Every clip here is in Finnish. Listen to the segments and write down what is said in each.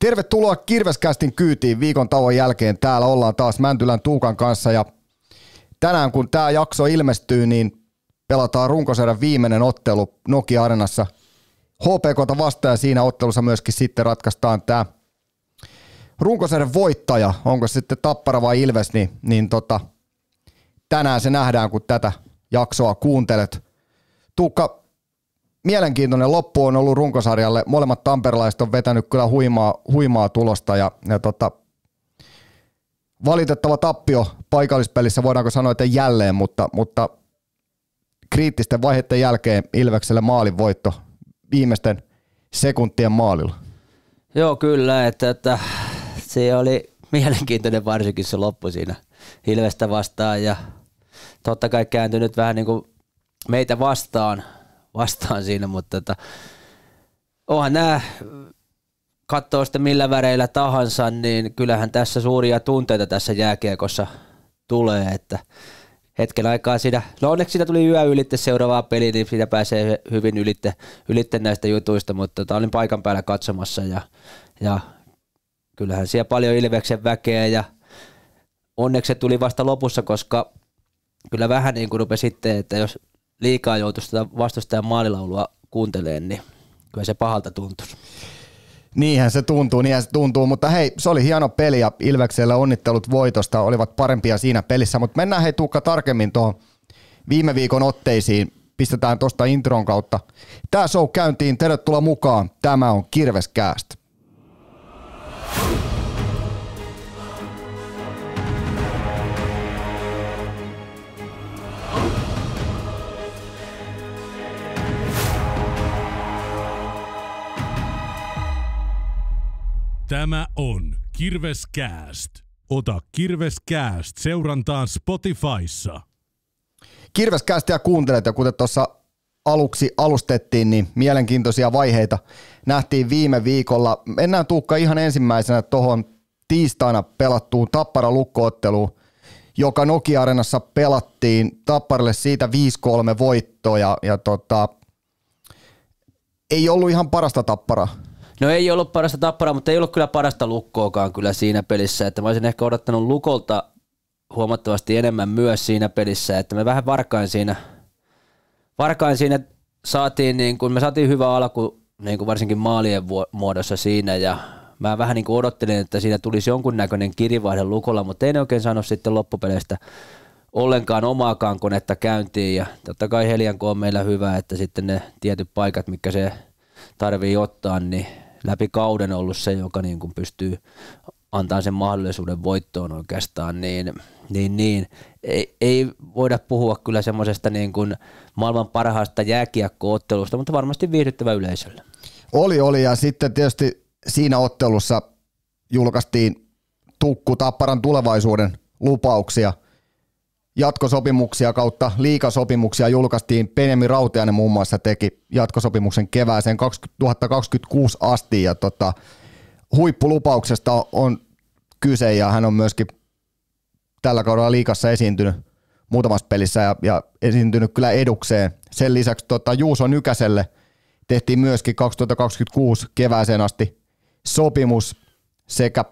Tervetuloa Kirveskästin kyytiin viikon tauon jälkeen. Täällä ollaan taas Mäntylän Tuukan kanssa ja tänään kun tämä jakso ilmestyy, niin pelataan runkosarjan viimeinen ottelu Nokia Arenassa HPK vastaan ja siinä ottelussa myöskin sitten ratkaistaan tämä runkosarjan voittaja, onko se sitten Tappara vai Ilves, niin, niin tota, tänään se nähdään, kun tätä jaksoa kuuntelet. Tuukka, mielenkiintoinen loppu on ollut runkosarjalle. Molemmat tamperelaiset on vetänyt kyllä huimaa, huimaa tulosta ja, ja tota, valitettava tappio paikallispelissä, voidaanko sanoa, että jälleen, mutta, mutta kriittisten vaiheiden jälkeen Ilvekselle voitto viimeisten sekuntien maalilla. Joo, kyllä, että, että se oli mielenkiintoinen varsinkin se loppu siinä Ilvestä vastaan ja totta kai kääntynyt vähän niin kuin meitä vastaan – vastaan siinä, mutta tota, onhan nämä, katsoo sitten millä väreillä tahansa, niin kyllähän tässä suuria tunteita tässä jääkiekossa tulee, että hetken aikaa siinä, no onneksi siinä tuli yö ylitte seuraavaa peliä, niin siitä pääsee hyvin ylitte, ylitte näistä jutuista, mutta tota, olin paikan päällä katsomassa ja, ja kyllähän siellä paljon Ilveksen väkeä ja onneksi se tuli vasta lopussa, koska kyllä vähän niin kuin rupesi sitten, että jos liikaa joutuisi tätä vastustajan maalilaulua kuuntelemaan, niin kyllä se pahalta tuntuisi. Niinhän se tuntuu, niinhän se tuntuu, mutta hei, se oli hieno peli ja Ilveksellä onnittelut voitosta, olivat parempia siinä pelissä, mutta mennään hei Tuukka tarkemmin tuohon viime viikon otteisiin, pistetään tuosta intron kautta. Tämä show käyntiin, tervetuloa mukaan, tämä on Kirveskäästä. Tämä on Kirveskääst. Ota Kirveskääst seurantaan Spotifyssa. Kirveskäästiä kuuntelet ja kuten tuossa aluksi alustettiin, niin mielenkiintoisia vaiheita nähtiin viime viikolla. Mennään Tuukka ihan ensimmäisenä tuohon tiistaina pelattuun tappara lukkootteluun joka Nokia-arenassa pelattiin Tapparille siitä 5-3 voittoa ja, ja tota, ei ollut ihan parasta Tappara No ei ollut parasta tapparaa, mutta ei ollut kyllä parasta lukkoakaan kyllä siinä pelissä. Että mä olisin ehkä odottanut lukolta huomattavasti enemmän myös siinä pelissä, että me vähän varkain siinä, varkain siinä saatiin, niin kuin, me saatiin hyvä alku niin kuin varsinkin maalien muodossa siinä ja mä vähän niin kuin odottelin, että siinä tulisi jonkunnäköinen kirivaihe lukolla, mutta en oikein saanut sitten loppupeleistä ollenkaan omaakaan konetta käyntiin ja totta kai Helianko on meillä hyvä, että sitten ne tietyt paikat, mikä se tarvii ottaa, niin läpi kauden ollut se, joka niin kuin pystyy antaa sen mahdollisuuden voittoon oikeastaan, niin, niin, niin ei, ei, voida puhua kyllä semmoisesta niin kuin maailman parhaasta jääkiekkoottelusta, mutta varmasti viihdyttävä yleisölle. Oli, oli ja sitten tietysti siinä ottelussa julkaistiin Tukku Tapparan tulevaisuuden lupauksia – jatkosopimuksia kautta liikasopimuksia julkaistiin. Penemi Rautiainen muun muassa teki jatkosopimuksen kevääseen 2026 asti ja tota, huippulupauksesta on kyse ja hän on myöskin tällä kaudella liikassa esiintynyt muutamassa pelissä ja, ja esiintynyt kyllä edukseen. Sen lisäksi tota, Juuso Nykäselle tehtiin myöskin 2026 kevääseen asti sopimus sekä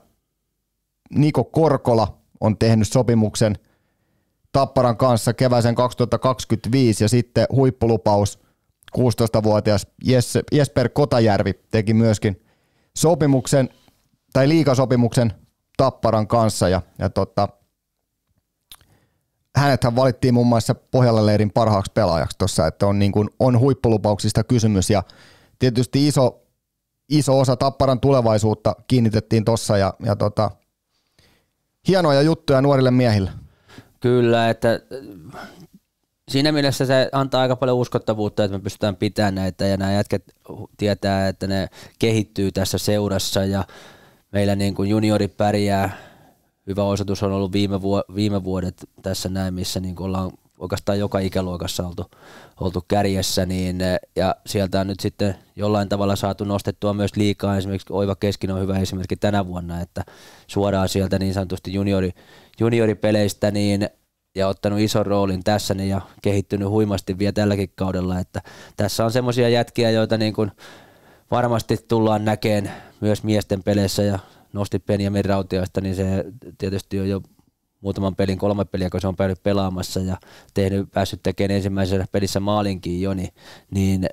Niko Korkola on tehnyt sopimuksen – Tapparan kanssa keväisen 2025 ja sitten huippulupaus 16-vuotias Jesper Kotajärvi teki myöskin sopimuksen tai liikasopimuksen Tapparan kanssa ja, ja tota, hänethän valittiin muun muassa Pohjalla leirin parhaaksi pelaajaksi tuossa, että on, niin kuin, on huippulupauksista kysymys ja tietysti iso, iso osa Tapparan tulevaisuutta kiinnitettiin tuossa ja, ja tota, hienoja juttuja nuorille miehille. Kyllä, että äh, siinä mielessä se antaa aika paljon uskottavuutta, että me pystytään pitämään näitä ja nämä jätket tietää, että ne kehittyy tässä seurassa ja meillä niin kuin juniori pärjää. Hyvä osoitus on ollut viime, vuo- viime vuodet tässä näin, missä niin kuin ollaan oikeastaan joka ikäluokassa oltu, oltu kärjessä, niin, äh, ja sieltä on nyt sitten jollain tavalla saatu nostettua myös liikaa, esimerkiksi Oiva Keskin on hyvä esimerkki tänä vuonna, että suoraan sieltä niin sanotusti juniori junioripeleistä niin, ja ottanut ison roolin tässä niin, ja kehittynyt huimasti vielä tälläkin kaudella. Että tässä on semmoisia jätkiä, joita niin kuin varmasti tullaan näkeen myös miesten peleissä ja nosti Benjamin Rautioista, niin se tietysti on jo muutaman pelin, kolme peliä, kun se on päässyt pelaamassa ja tehnyt, päässyt tekemään ensimmäisessä pelissä maalinkin jo, niin, niin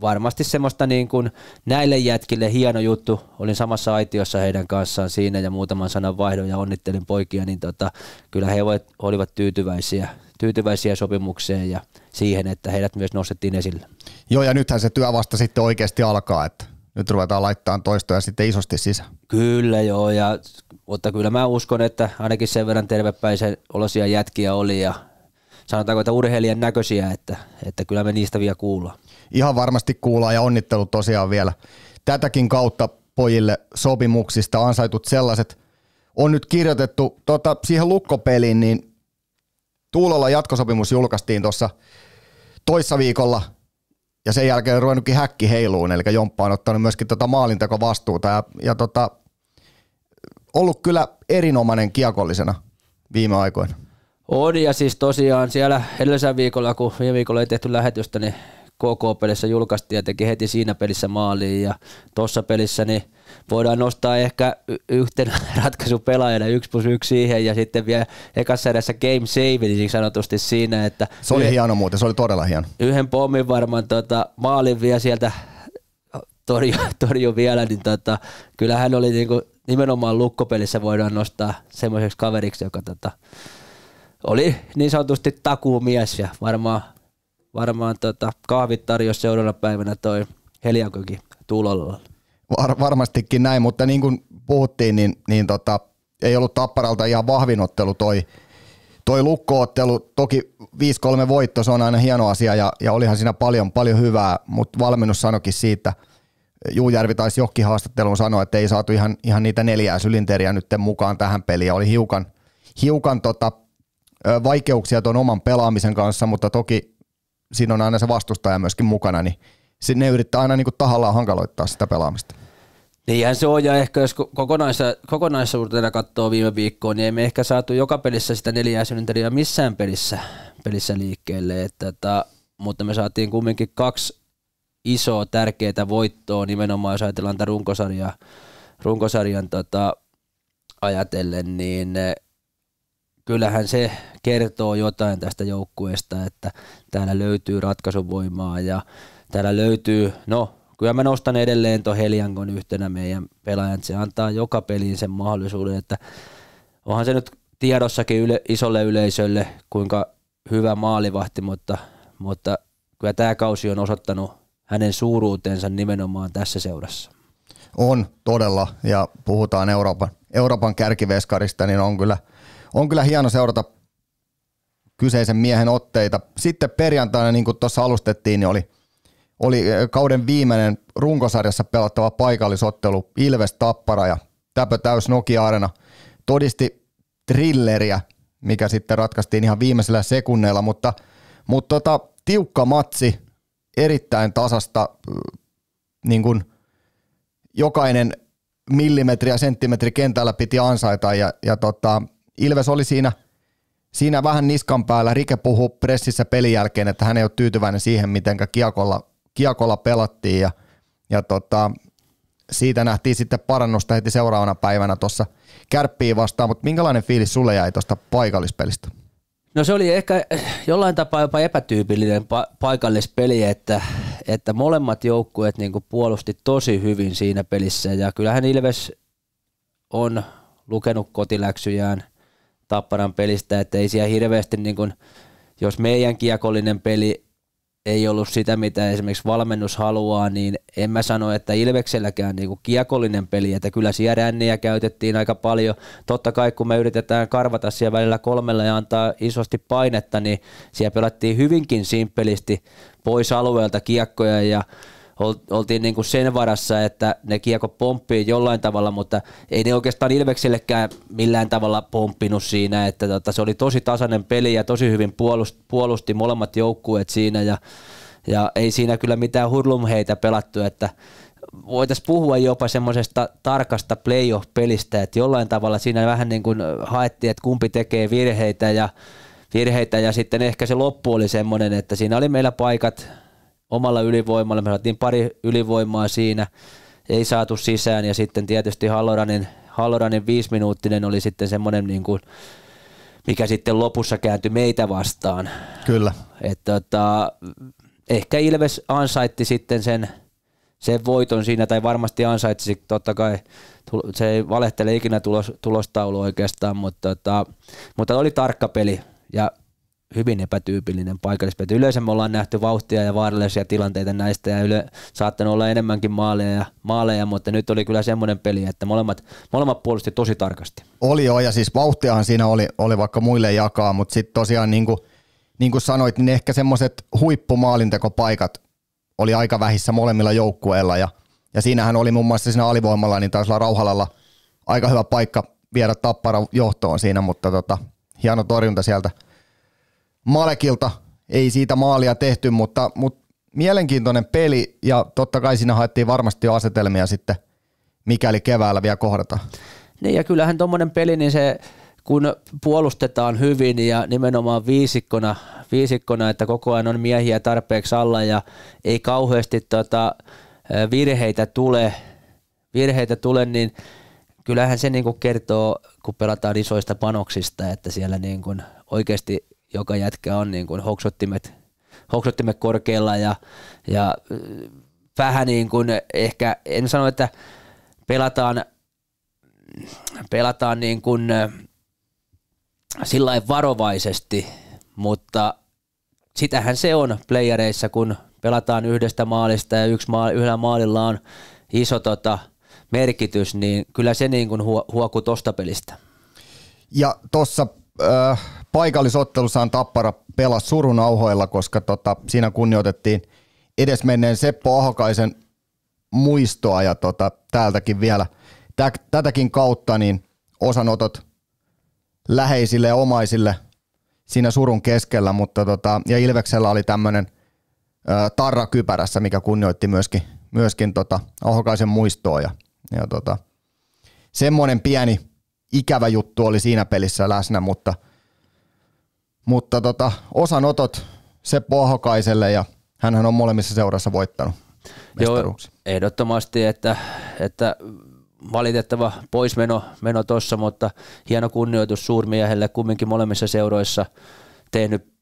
varmasti semmoista niin kuin näille jätkille hieno juttu. Olin samassa aitiossa heidän kanssaan siinä ja muutaman sanan vaihdon ja onnittelin poikia, niin tota, kyllä he olivat tyytyväisiä, tyytyväisiä sopimukseen ja siihen, että heidät myös nostettiin esille. Joo ja nythän se työ vasta sitten oikeasti alkaa, että nyt ruvetaan laittamaan toistoja sitten isosti sisään. Kyllä joo, ja, mutta kyllä mä uskon, että ainakin sen verran tervepäisen olosia jätkiä oli ja sanotaanko, että urheilijan näköisiä, että, että kyllä me niistä vielä kuullaan. Ihan varmasti kuullaan ja onnittelut tosiaan vielä tätäkin kautta pojille sopimuksista ansaitut sellaiset. On nyt kirjoitettu tota, siihen lukkopeliin, niin Tuulolla jatkosopimus julkaistiin tuossa toissa viikolla ja sen jälkeen ruvennutkin häkki heiluun, eli Jomppa on ottanut myöskin tota maalintakovastuuta ja, ja tota, ollut kyllä erinomainen kiekollisena viime aikoina. On ja siis tosiaan siellä edellisellä viikolla, kun viime viikolla ei tehty lähetystä, niin KK-pelissä julkaistiin ja teki heti siinä pelissä maaliin ja tuossa pelissä niin voidaan nostaa ehkä yhtenä ratkaisupelaajana 1 plus 1 siihen ja sitten vielä ekassa edessä game save niin sanotusti siinä, että... Se oli yhden, hieno muuten, se oli todella hieno. Yhden pommin varmaan tota, maalin vielä sieltä torju, torju vielä, niin tota, kyllähän oli niinku, nimenomaan lukkopelissä voidaan nostaa semmoiseksi kaveriksi, joka tota, oli niin sanotusti takuumies ja varmaan, varmaan tota, kahvit tarjosi seuraavana päivänä toi Heliankökin tulolla. Var, varmastikin näin, mutta niin kuin puhuttiin, niin, niin tota, ei ollut Tapparalta ihan vahvinottelu toi, toi lukkoottelu. Toki 5-3 voitto, se on aina hieno asia ja, ja olihan siinä paljon, paljon hyvää, mutta valmennus sanokin siitä, Juujärvi taisi jokin haastatteluun sanoa, että ei saatu ihan, ihan niitä neljää sylinteriä nyt mukaan tähän peliin. Oli hiukan, hiukan tota vaikeuksia tuon oman pelaamisen kanssa, mutta toki siinä on aina se vastustaja myöskin mukana, niin ne yrittää aina niin kuin tahallaan hankaloittaa sitä pelaamista. Niinhän se on, ja ehkä jos kokonaisa, kokonaisuutena katsoo viime viikkoon, niin ei me ehkä saatu joka pelissä sitä neljää synnyttelijää missään pelissä, pelissä liikkeelle, että, tota, että, mutta me saatiin kumminkin kaksi isoa tärkeää voittoa nimenomaan, jos ajatellaan tätä runkosarjaa, runkosarjan tota, ajatellen, niin kyllähän se kertoo jotain tästä joukkueesta, että täällä löytyy ratkaisuvoimaa ja täällä löytyy, no kyllä mä nostan edelleen tuon Heliankon yhtenä meidän pelaajan, se antaa joka peliin sen mahdollisuuden, että onhan se nyt tiedossakin yle, isolle yleisölle, kuinka hyvä maalivahti, mutta, mutta kyllä tämä kausi on osoittanut hänen suuruutensa nimenomaan tässä seurassa. On todella, ja puhutaan Euroopan, Euroopan kärkiveskarista, niin on kyllä – on kyllä hieno seurata kyseisen miehen otteita. Sitten perjantaina, niin kuin tuossa alustettiin, niin oli, oli eh, kauden viimeinen runkosarjassa pelattava paikallisottelu Ilves Tappara ja täpö täys Nokia Arena todisti trilleriä, mikä sitten ratkaistiin ihan viimeisellä sekunneilla, mutta, mutta tota, tiukka matsi, erittäin tasasta, eh, niin kuin jokainen millimetri ja senttimetri kentällä piti ansaita ja, ja tota, Ilves oli siinä, siinä vähän niskan päällä. Rike puhuu pressissä pelin jälkeen, että hän ei ole tyytyväinen siihen, miten kiekolla, kiekolla pelattiin ja, ja tota, siitä nähtiin sitten parannusta heti seuraavana päivänä tuossa kärppiin vastaan, mutta minkälainen fiilis sulle jäi tuosta paikallispelistä? No se oli ehkä jollain tapaa jopa epätyypillinen pa- paikallispeli, että, että molemmat joukkueet niinku puolusti tosi hyvin siinä pelissä ja kyllähän Ilves on lukenut kotiläksyjään – Tapparan pelistä, että ei siellä hirveästi, niin kuin, jos meidän kiekollinen peli ei ollut sitä, mitä esimerkiksi valmennus haluaa, niin en mä sano, että Ilvekselläkään niin kiekollinen peli, että kyllä siellä ränniä käytettiin aika paljon. Totta kai kun me yritetään karvata siellä välillä kolmella ja antaa isosti painetta, niin siellä pelattiin hyvinkin simppelisti pois alueelta kiekkoja ja oltiin niin kuin sen varassa, että ne kiekko pomppii jollain tavalla, mutta ei ne oikeastaan Ilveksellekään millään tavalla pomppinut siinä, että tota, se oli tosi tasainen peli ja tosi hyvin puolusti, puolusti molemmat joukkueet siinä ja, ja ei siinä kyllä mitään hurlumheitä pelattu, että voitaisiin puhua jopa semmoisesta tarkasta playoff-pelistä, että jollain tavalla siinä vähän niin kuin haettiin, että kumpi tekee virheitä ja virheitä ja sitten ehkä se loppu oli semmoinen, että siinä oli meillä paikat omalla ylivoimalla. Me saatiin pari ylivoimaa siinä, ei saatu sisään ja sitten tietysti Halloranin, Halloranin viisiminuuttinen oli sitten semmoinen niin kuin, mikä sitten lopussa kääntyi meitä vastaan. Kyllä. Et, tota, ehkä Ilves ansaitti sitten sen, sen voiton siinä, tai varmasti ansaitsi, totta kai se ei valehtele ikinä tulos, tulostaulu oikeastaan, mutta, tota, mutta oli tarkka peli, ja hyvin epätyypillinen paikallispeli. Yleensä me ollaan nähty vauhtia ja vaarallisia tilanteita näistä ja yle, saattanut olla enemmänkin maaleja, maaleja, mutta nyt oli kyllä semmoinen peli, että molemmat, molemmat puolusti tosi tarkasti. Oli joo ja siis vauhtiahan siinä oli, oli vaikka muille jakaa, mutta sitten tosiaan niin kuin, niin kuin sanoit, niin ehkä semmoiset huippumaalintekopaikat oli aika vähissä molemmilla joukkueilla ja, ja siinähän oli muun muassa siinä alivoimalla, niin taisi olla Rauhalalla aika hyvä paikka viedä tappara johtoon siinä, mutta tota, hieno torjunta sieltä – Malekilta. Ei siitä maalia tehty, mutta, mutta mielenkiintoinen peli ja totta kai siinä haettiin varmasti jo asetelmia sitten, mikäli keväällä vielä kohdata. Niin ja kyllähän tuommoinen peli, niin se kun puolustetaan hyvin ja nimenomaan viisikkona, viisikkona, että koko ajan on miehiä tarpeeksi alla ja ei kauheasti tota, virheitä tule, virheitä tule, niin kyllähän se niin kertoo, kun pelataan isoista panoksista, että siellä niin oikeasti joka jätkä on niin kuin hoksottimet, hoksottimet korkealla ja, ja äh, vähän niin kuin ehkä, en sano, että pelataan, pelataan niin kuin äh, sillä varovaisesti, mutta sitähän se on playereissa, kun pelataan yhdestä maalista ja yksi maali, yhdellä maalilla on iso tota, merkitys, niin kyllä se niin kuin huokuu tosta pelistä. Ja tuossa äh, paikallisottelussaan Tappara pelasi auhoilla, koska tota, siinä kunnioitettiin edesmenneen Seppo Ahokaisen muistoa ja tota, täältäkin vielä tä, tätäkin kautta niin osanotot läheisille ja omaisille siinä surun keskellä, mutta tota, ja Ilveksellä oli tämmöinen äh, tarra kypärässä, mikä kunnioitti myöskin, myöskin tota, Ahokaisen muistoa ja, ja tota, semmoinen pieni, ikävä juttu oli siinä pelissä läsnä, mutta, mutta tota, osanotot se Ahokaiselle ja hänhän on molemmissa seurassa voittanut Joo, ehdottomasti, että, että valitettava poismeno meno tossa, mutta hieno kunnioitus suurmiehelle kumminkin molemmissa seuroissa tehnyt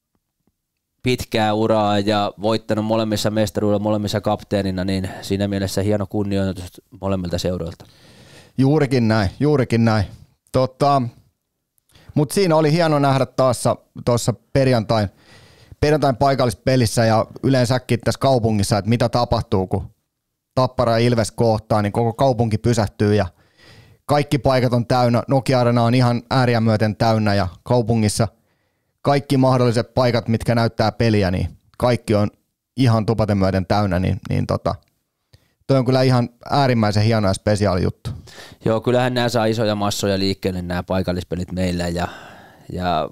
pitkää uraa ja voittanut molemmissa mestaruudella, molemmissa kapteenina, niin siinä mielessä hieno kunnioitus molemmilta seuroilta. Juurikin näin, juurikin näin. Tota, Mutta siinä oli hieno nähdä taas tuossa perjantain, perjantain paikallispelissä ja yleensäkin tässä kaupungissa, että mitä tapahtuu, kun Tappara ja Ilves kohtaa, niin koko kaupunki pysähtyy ja kaikki paikat on täynnä. Nokia Arena on ihan ääriä myöten täynnä ja kaupungissa kaikki mahdolliset paikat, mitkä näyttää peliä, niin kaikki on ihan tupaten myöten täynnä, niin, niin tota – toi on kyllä ihan äärimmäisen hieno ja spesiaali juttu. Joo, kyllähän nämä saa isoja massoja liikkeelle nämä paikallispelit meillä ja, ja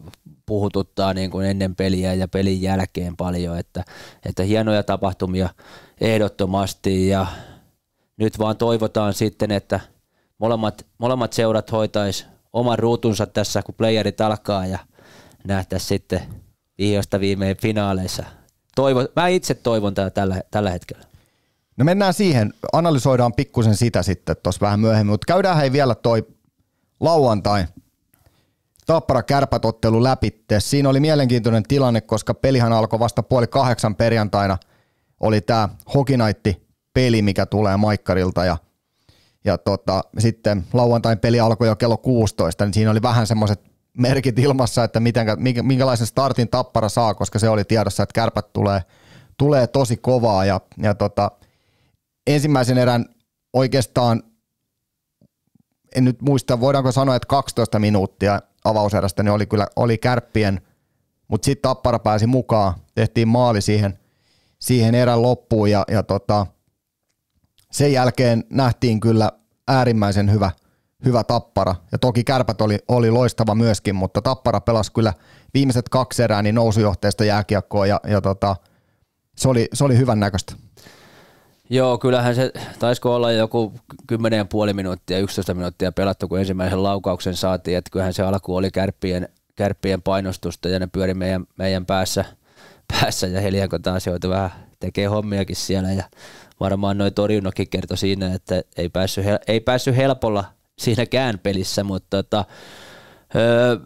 puhututtaa niin kuin ennen peliä ja pelin jälkeen paljon, että, että hienoja tapahtumia ehdottomasti ja nyt vaan toivotaan sitten, että molemmat, molemmat seurat hoitais oman ruutunsa tässä, kun playerit alkaa ja nähtäisiin sitten vihjoista viimein finaaleissa. Toivo, mä itse toivon tällä, tällä hetkellä. No mennään siihen, analysoidaan pikkusen sitä sitten tuossa vähän myöhemmin, mutta käydään hei vielä toi lauantai Tappara kärpätottelu läpitte. Siinä oli mielenkiintoinen tilanne, koska pelihan alkoi vasta puoli kahdeksan perjantaina. Oli tämä Hokinaitti peli, mikä tulee Maikkarilta ja, ja tota, sitten lauantain peli alkoi jo kello 16, niin siinä oli vähän semmoiset merkit ilmassa, että miten, minkälaisen startin Tappara saa, koska se oli tiedossa, että kärpät tulee, tulee tosi kovaa ja, ja tota, ensimmäisen erän oikeastaan, en nyt muista, voidaanko sanoa, että 12 minuuttia avauserästä niin oli kyllä oli kärppien, mutta sitten Tappara pääsi mukaan, tehtiin maali siihen, siihen erän loppuun ja, ja tota, sen jälkeen nähtiin kyllä äärimmäisen hyvä, hyvä tappara. Ja toki kärpät oli, oli loistava myöskin, mutta tappara pelasi kyllä viimeiset kaksi erää niin nousujohteista jääkiekkoa ja, ja tota, se, oli, se oli hyvän näköistä. Joo, kyllähän se taisiko olla joku 10,5 minuuttia, 11 minuuttia pelattu, kun ensimmäisen laukauksen saatiin, että kyllähän se alku oli kärppien, kärppien painostusta ja ne pyöri meidän, meidän päässä, päässä ja Helianko taas joutui vähän tekee hommiakin siellä ja varmaan noin torjunnokin kertoi siinä, että ei päässyt, ei päässyt helpolla siinäkään pelissä, mutta tota, Öö,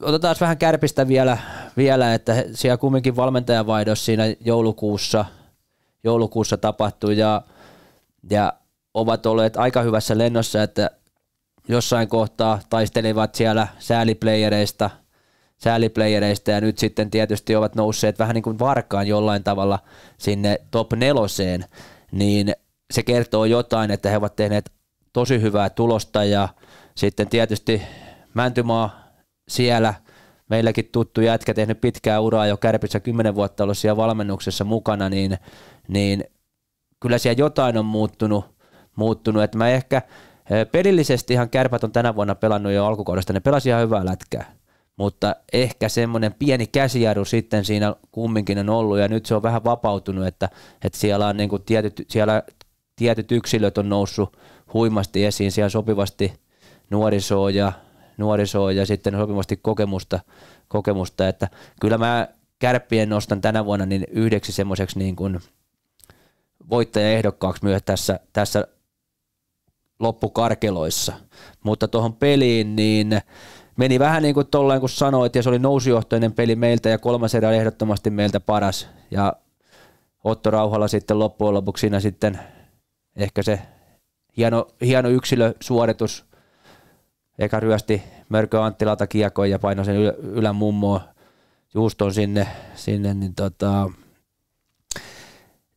otetaan vähän kärpistä vielä, vielä, että siellä kumminkin valmentajavaihdos siinä joulukuussa – joulukuussa tapahtui ja, ja ovat olleet aika hyvässä lennossa, että jossain kohtaa taistelivat siellä sääliplayereista, sääliplayereista ja nyt sitten tietysti ovat nousseet vähän niin kuin varkaan jollain tavalla sinne top neloseen, niin se kertoo jotain, että he ovat tehneet tosi hyvää tulosta ja sitten tietysti Mäntymaa siellä – meilläkin tuttu jätkä tehnyt pitkää uraa jo kärpissä, kymmenen vuotta ollut siellä valmennuksessa mukana, niin, niin kyllä siellä jotain on muuttunut, muuttunut. että mä ehkä eh, pelillisesti ihan kärpät on tänä vuonna pelannut jo alkukaudesta, ne pelasi ihan hyvää lätkää, mutta ehkä semmoinen pieni käsijarru sitten siinä kumminkin on ollut ja nyt se on vähän vapautunut, että, että siellä on niin kuin tietyt, siellä tietyt yksilöt on noussut huimasti esiin, siellä sopivasti nuorisoa ja nuorisoa ja sitten sopivasti kokemusta, kokemusta että kyllä mä kärppien nostan tänä vuonna niin yhdeksi semmoiseksi niin kuin voittajaehdokkaaksi myös tässä, tässä loppukarkeloissa. Mutta tuohon peliin niin meni vähän niin kuin tolleen kun sanoit ja se oli nousijohtoinen peli meiltä ja kolmas erä oli ehdottomasti meiltä paras ja Otto Rauhalla sitten loppujen lopuksi siinä sitten ehkä se hieno, hieno yksilösuoritus Eka ryösti Mörkö Anttilalta kiekon ja painoi sen ylän mummoon juuston sinne, sinne niin tota,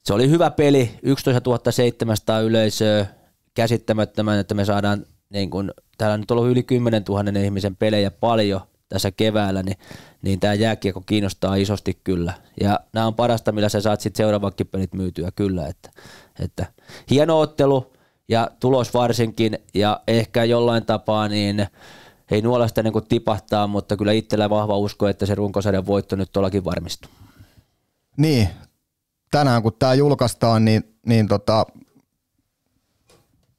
se oli hyvä peli, 11 700 yleisöä, käsittämättömän, että me saadaan, niin kun, täällä on nyt ollut yli 10 000 ihmisen pelejä paljon tässä keväällä, niin, niin tämä jääkiekko kiinnostaa isosti kyllä. Ja nämä on parasta, millä sä saat sitten seuraavatkin pelit myytyä kyllä. Että, että hieno ottelu, ja tulos varsinkin ja ehkä jollain tapaa niin ei nuolesta niin kuin tipahtaa, mutta kyllä itsellä vahva usko, että se runkosarjan voitto nyt tuollakin varmistuu. Niin, tänään kun tämä julkaistaan, niin, niin tota,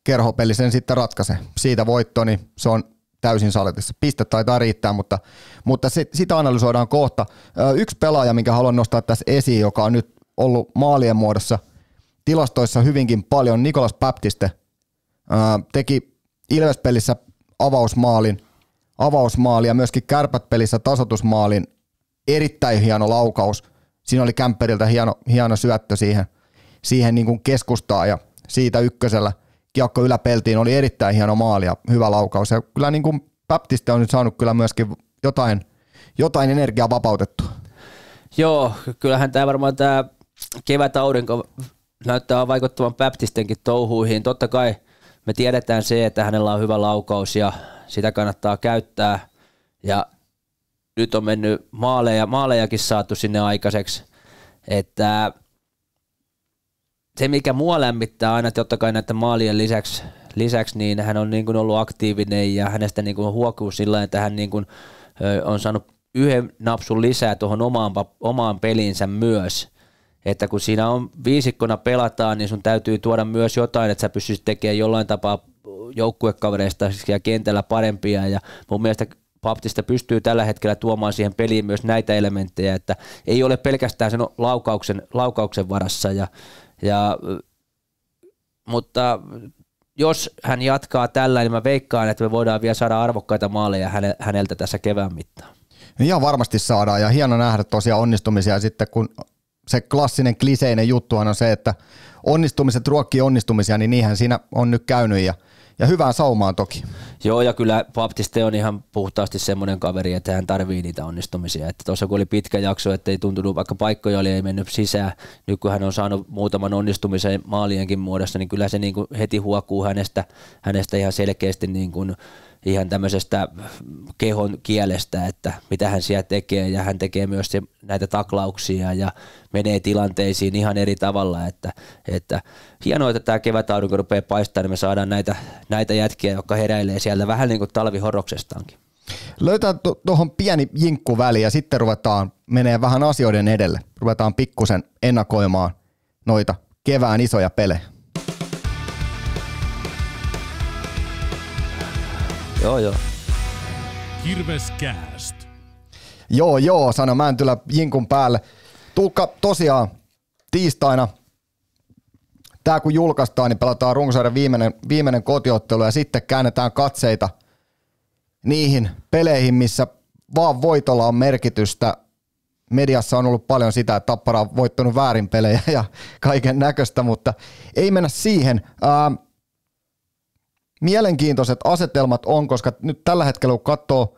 kerhopeli sen sitten ratkaisee. Siitä voitto, niin se on täysin saletissa. Piste taitaa riittää, mutta, mutta se, sitä analysoidaan kohta. Yksi pelaaja, minkä haluan nostaa tässä esiin, joka on nyt ollut maalien muodossa – tilastoissa hyvinkin paljon. Nikolas Baptiste ää, teki Ilvespelissä avausmaalin, avausmaali ja myöskin pelissä tasotusmaalin. Erittäin hieno laukaus. Siinä oli kämperiltä hieno, hieno syöttö siihen, siihen niin kuin keskustaa ja siitä ykkösellä kiekko yläpeltiin oli erittäin hieno maali ja hyvä laukaus. Ja kyllä niin kuin Baptiste on nyt saanut kyllä myöskin jotain, jotain energiaa vapautettua. Joo, kyllähän tämä varmaan tämä kevät aurinko näyttää vaikuttavan Baptistenkin touhuihin. Totta kai me tiedetään se, että hänellä on hyvä laukaus ja sitä kannattaa käyttää. Ja nyt on mennyt maaleja, maalejakin saatu sinne aikaiseksi. Että se, mikä mua lämmittää aina, totta kai näiden maalien lisäksi, lisäksi niin hän on niin kuin ollut aktiivinen ja hänestä niin kuin huokuu sillä että hän niin kuin on saanut yhden napsun lisää tuohon omaan, omaan pelinsä myös – että kun siinä on viisikkona pelataan, niin sun täytyy tuoda myös jotain, että sä pystyisit tekemään jollain tapaa joukkuekavereista ja kentällä parempia ja mun mielestä Baptista pystyy tällä hetkellä tuomaan siihen peliin myös näitä elementtejä, että ei ole pelkästään sen laukauksen, laukauksen varassa ja, ja mutta jos hän jatkaa tällä, niin mä veikkaan, että me voidaan vielä saada arvokkaita maaleja häneltä tässä kevään mittaan. Ihan varmasti saadaan ja hieno nähdä tosiaan onnistumisia sitten, kun se klassinen kliseinen juttuhan on se, että onnistumiset ruokkii onnistumisia, niin niinhän siinä on nyt käynyt ja, ja hyvään saumaan toki. Joo ja kyllä Baptiste on ihan puhtaasti semmoinen kaveri, että hän tarvii niitä onnistumisia. Että tuossa kun oli pitkä jakso, että ei tuntunut vaikka paikkoja oli ei mennyt sisään, nyt kun hän on saanut muutaman onnistumisen maalienkin muodossa, niin kyllä se niin kuin heti huokuu hänestä, hänestä ihan selkeästi niin kuin ihan tämmöisestä kehon kielestä, että mitä hän siellä tekee ja hän tekee myös se, näitä taklauksia ja menee tilanteisiin ihan eri tavalla, että, että hienoa, että tämä kevätaurinko rupeaa paistaa, niin me saadaan näitä, näitä jätkiä, jotka heräilee sieltä vähän niin kuin talvihorroksestaankin. Löytää tuohon to, pieni jinkku väli ja sitten ruvetaan menee vähän asioiden edelle. Ruvetaan pikkusen ennakoimaan noita kevään isoja pelejä. Joo, joo. Kirveskääst. Joo, joo, sano Mäntylä jinkun päälle. Tuukka, tosiaan tiistaina tämä kun julkaistaan, niin pelataan runkosarjan viimeinen, viimeinen kotiottelu ja sitten käännetään katseita niihin peleihin, missä vaan voitolla on merkitystä. Mediassa on ollut paljon sitä, että Tappara on voittanut väärin pelejä ja kaiken näköistä, mutta ei mennä siihen. Ähm, mielenkiintoiset asetelmat on, koska nyt tällä hetkellä kun katsoo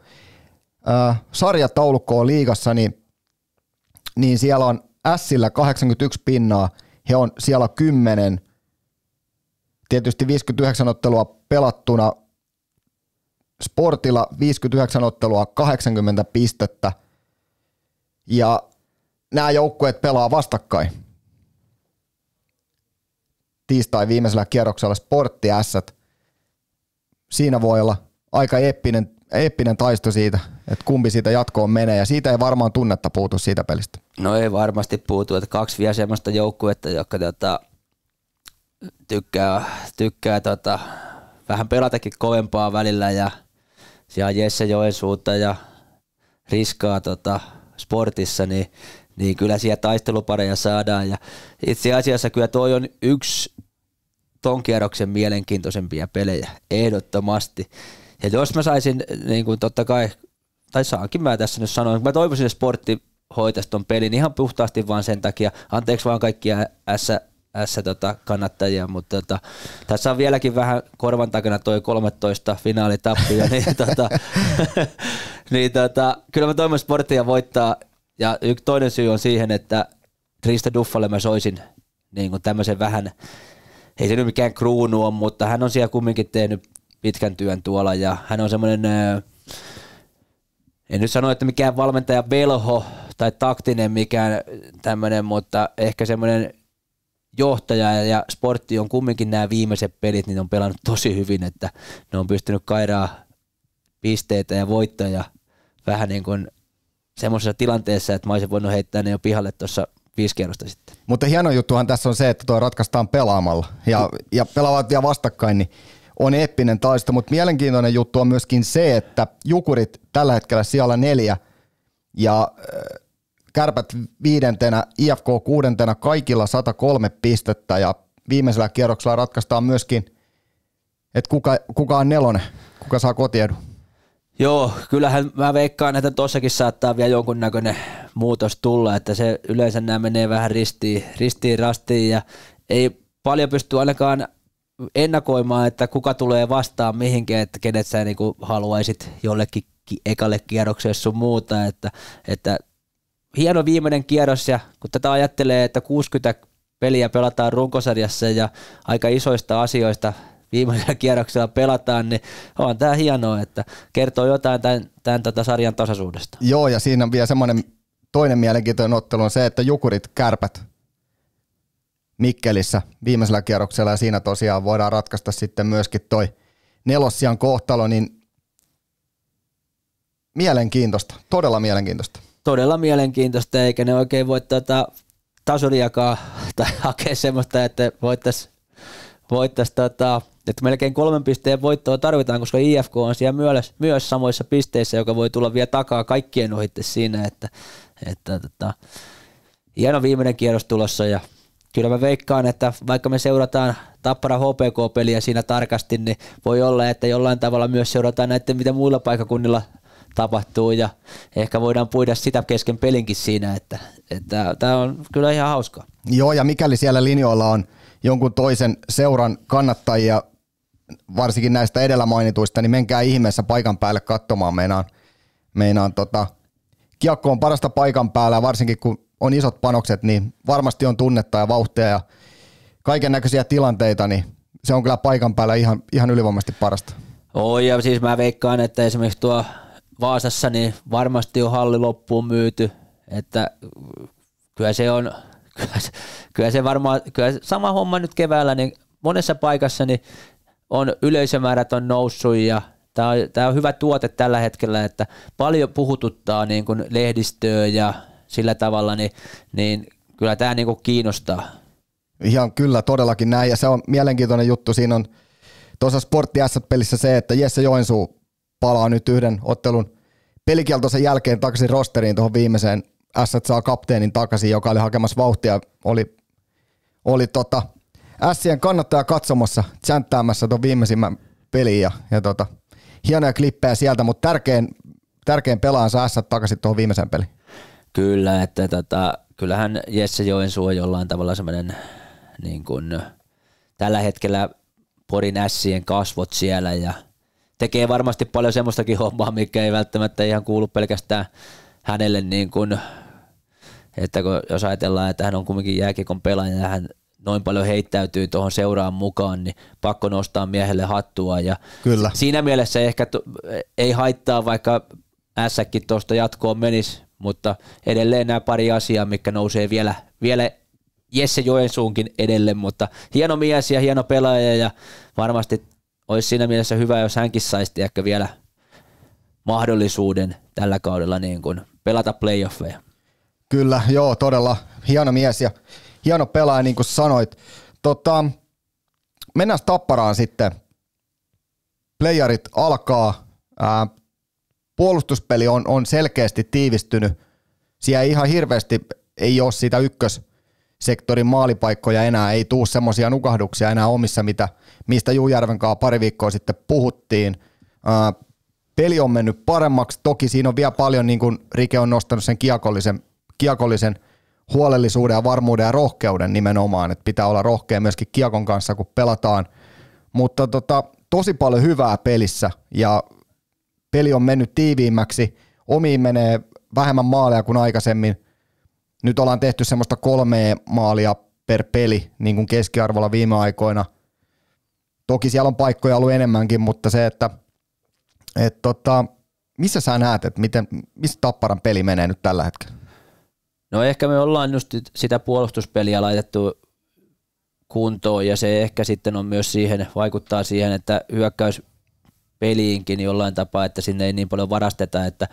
äh, sarjataulukkoa liigassa, niin, niin siellä on Sillä 81 pinnaa, he on siellä 10, tietysti 59 ottelua pelattuna, Sportilla 59 ottelua 80 pistettä ja nämä joukkueet pelaa vastakkain. Tiistai viimeisellä kierroksella Sportti siinä voi olla aika eppinen, eppinen taisto siitä, että kumpi siitä jatkoon menee. Ja siitä ei varmaan tunnetta puutu siitä pelistä. No ei varmasti puutu. Että kaksi vielä semmoista joukkuetta, jotka tota, tykkää, tykkää tota, vähän pelatakin kovempaa välillä ja siellä Jesse Joensuutta ja riskaa tota, sportissa, niin, niin kyllä siellä taistelupareja saadaan. Ja itse asiassa kyllä toi on yksi ton kierroksen mielenkiintoisempia pelejä, ehdottomasti. Ja jos mä saisin, niin kuin totta kai, tai saankin mä tässä nyt sanoa, mä toivoisin, että sportti hoitaisi ton pelin ihan puhtaasti vaan sen takia, anteeksi vaan kaikkia S, S tota, kannattajia, mutta tota, tässä on vieläkin vähän korvan takana toi 13 finaalitappio, niin, tota, niin tota, kyllä mä toivon sporttia voittaa, ja yksi toinen syy on siihen, että Krista Duffalle mä soisin niin kuin tämmöisen vähän ei se nyt mikään kruunu on, mutta hän on siellä kumminkin tehnyt pitkän työn tuolla ja hän on semmoinen, en nyt sano, että mikään valmentaja velho tai taktinen mikään tämmöinen, mutta ehkä semmoinen johtaja ja sportti on kumminkin nämä viimeiset pelit, niin on pelannut tosi hyvin, että ne on pystynyt kairaa pisteitä ja voittoja vähän niin kuin semmoisessa tilanteessa, että mä olisin voinut heittää ne jo pihalle tuossa viisi kierrosta sitten. Mutta hieno juttuhan tässä on se, että tuo ratkaistaan pelaamalla ja, ja pelaavat vielä vastakkain, niin on eppinen taisto, mutta mielenkiintoinen juttu on myöskin se, että Jukurit tällä hetkellä siellä neljä ja äh, kärpät viidentenä, IFK kuudentena, kaikilla 103 pistettä ja viimeisellä kierroksella ratkaistaan myöskin, että kuka, kuka on nelonen, kuka saa kotiedun. Joo, kyllähän mä veikkaan, että tuossakin saattaa vielä jonkunnäköinen muutos tulla, että se yleensä nämä menee vähän ristiin, ristiin rastiin ja ei paljon pysty ainakaan ennakoimaan, että kuka tulee vastaan mihinkin, että kenet sä niin haluaisit jollekin ekalle kierrokselle sun muuta, että, että hieno viimeinen kierros ja kun tätä ajattelee, että 60 peliä pelataan runkosarjassa ja aika isoista asioista viimeisellä kierroksella pelataan, niin on tämä hienoa, että kertoo jotain tämän, tämän tota sarjan tasaisuudesta. Joo, ja siinä on vielä semmoinen toinen mielenkiintoinen ottelu on se, että Jukurit kärpät Mikkelissä viimeisellä kierroksella, ja siinä tosiaan voidaan ratkaista sitten myöskin toi nelossian kohtalo, niin mielenkiintoista, todella mielenkiintoista. Todella mielenkiintoista, eikä ne oikein voi tota tasuriakaan tai hakea semmoista, että voitaisiin voittaisi tätä, että melkein kolmen pisteen voittoa tarvitaan, koska IFK on siellä myös, myös samoissa pisteissä, joka voi tulla vielä takaa kaikkien ohitte siinä, että, että tota, hieno viimeinen kierros tulossa ja kyllä mä veikkaan, että vaikka me seurataan Tappara HPK-peliä siinä tarkasti, niin voi olla, että jollain tavalla myös seurataan näiden, mitä muilla paikakunnilla tapahtuu ja ehkä voidaan puida sitä kesken pelinkin siinä, että tämä on kyllä ihan hauskaa. Joo ja mikäli siellä linjoilla on – jonkun toisen seuran kannattajia, varsinkin näistä edellä mainituista, niin menkää ihmeessä paikan päälle katsomaan. Meinaan, meinaan tota, kiekko on parasta paikan päällä varsinkin kun on isot panokset, niin varmasti on tunnetta ja vauhtia ja kaiken näköisiä tilanteita, niin se on kyllä paikan päällä ihan, ihan ylivoimasti parasta. Oi, ja siis mä veikkaan, että esimerkiksi tuo Vaasassa niin varmasti on halli loppuun myyty, että kyllä se on kyllä se, kyllä se varmaan, kyllä se, sama homma nyt keväällä, niin monessa paikassa niin on yleisömäärät on noussut ja tämä on, tämä on hyvä tuote tällä hetkellä, että paljon puhututtaa niin kuin lehdistöä ja sillä tavalla, niin, niin kyllä tämä niin kuin kiinnostaa. Ihan kyllä, todellakin näin ja se on mielenkiintoinen juttu. Siinä on tuossa Sportti S-pelissä se, että Jesse Joensuu palaa nyt yhden ottelun pelikieltoisen jälkeen takaisin rosteriin tuohon viimeiseen Ässät saa kapteenin takaisin, joka oli hakemassa vauhtia, oli, oli tota, Sien kannattaja katsomassa, tsänttäämässä tuon viimeisimmän pelin ja, ja tota, hienoja klippejä sieltä, mutta tärkein, tärkein pelaansa ässät takaisin tuohon viimeisen peliin. Kyllä, että tota, kyllähän Jesse Joensuu jollain tavalla semmoinen niin kuin, tällä hetkellä Porin ässien kasvot siellä ja tekee varmasti paljon semmoistakin hommaa, mikä ei välttämättä ihan kuulu pelkästään hänelle niin kuin että kun, jos ajatellaan, että hän on kuitenkin jääkiekon pelaaja ja hän noin paljon heittäytyy tuohon seuraan mukaan, niin pakko nostaa miehelle hattua. Ja Kyllä. Siinä mielessä ehkä to, ei haittaa, vaikka ässäkin tuosta jatkoon menisi, mutta edelleen nämä pari asiaa, mikä nousee vielä, vielä Jesse Joensuunkin edelle, mutta hieno mies ja hieno pelaaja ja varmasti olisi siinä mielessä hyvä, jos hänkin saisi ehkä vielä mahdollisuuden tällä kaudella niin kuin pelata playoffeja. Kyllä, joo, todella hieno mies ja hieno pelaaja, niin kuin sanoit. Tota, mennään tapparaan sitten. Playerit alkaa. Ää, puolustuspeli on, on selkeästi tiivistynyt. Siellä ihan hirveästi ei ole sitä ykkössektorin maalipaikkoja enää, ei tuu semmoisia nukahduksia enää omissa, mitä, mistä Juujärven kanssa pari viikkoa sitten puhuttiin. Ää, peli on mennyt paremmaksi, toki siinä on vielä paljon, niin kuin Rike on nostanut sen kiekollisen kiekollisen huolellisuuden ja varmuuden ja rohkeuden nimenomaan, että pitää olla rohkea myöskin kiekon kanssa, kun pelataan. Mutta tota, tosi paljon hyvää pelissä ja peli on mennyt tiiviimmäksi. Omiin menee vähemmän maaleja kuin aikaisemmin. Nyt ollaan tehty semmoista kolmea maalia per peli, niin kuin keskiarvolla viime aikoina. Toki siellä on paikkoja ollut enemmänkin, mutta se, että et tota, missä sä näet, että miten, missä Tapparan peli menee nyt tällä hetkellä? No ehkä me ollaan just sitä puolustuspeliä laitettu kuntoon ja se ehkä sitten on myös siihen, vaikuttaa siihen, että hyökkäys peliinkin jollain tapaa, että sinne ei niin paljon varasteta, että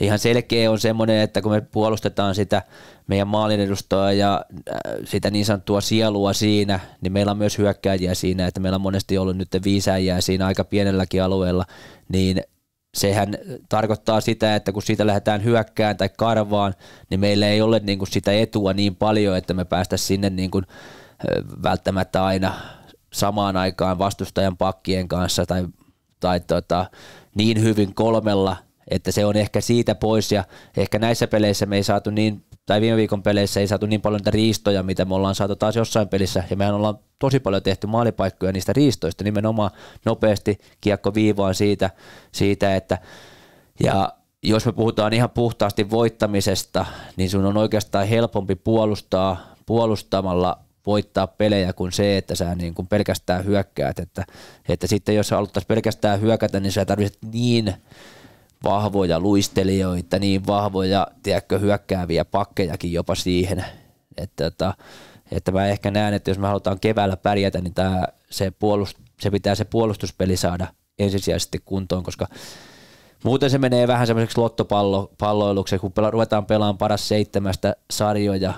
ihan selkeä on semmoinen, että kun me puolustetaan sitä meidän maalin edustaa ja äh, sitä niin sanottua sielua siinä, niin meillä on myös hyökkääjiä siinä, että meillä on monesti ollut nyt viisäjiä siinä aika pienelläkin alueella, niin sehän äh, tarkoittaa sitä, että kun siitä lähdetään hyökkään tai karvaan, niin meillä ei ole niin kuin sitä etua niin paljon, että me päästä sinne niin kuin äh, välttämättä aina samaan aikaan vastustajan pakkien kanssa tai, tai tota, niin hyvin kolmella, että se on ehkä siitä pois ja ehkä näissä peleissä me ei saatu niin tai viime viikon peleissä ei saatu niin paljon niitä riistoja, mitä me ollaan saatu taas jossain pelissä, ja mehän ollaan tosi paljon tehty maalipaikkoja niistä riistoista, nimenomaan nopeasti kiekko viivaan siitä, siitä että ja jos me puhutaan ihan puhtaasti voittamisesta, niin sun on oikeastaan helpompi puolustaa puolustamalla voittaa pelejä kuin se, että sä niin kuin pelkästään hyökkäät. Että, että sitten jos sä pelkästään hyökätä, niin sä tarvitset niin vahvoja luistelijoita, niin vahvoja, tiedätkö, hyökkääviä pakkejakin jopa siihen, että, tota, että, että mä ehkä näen, että jos me halutaan keväällä pärjätä, niin tää, se, puolust, se pitää se puolustuspeli saada ensisijaisesti kuntoon, koska muuten se menee vähän semmoiseksi lottopalloilukseksi, kun pela, ruvetaan pelaamaan paras seitsemästä sarjoja,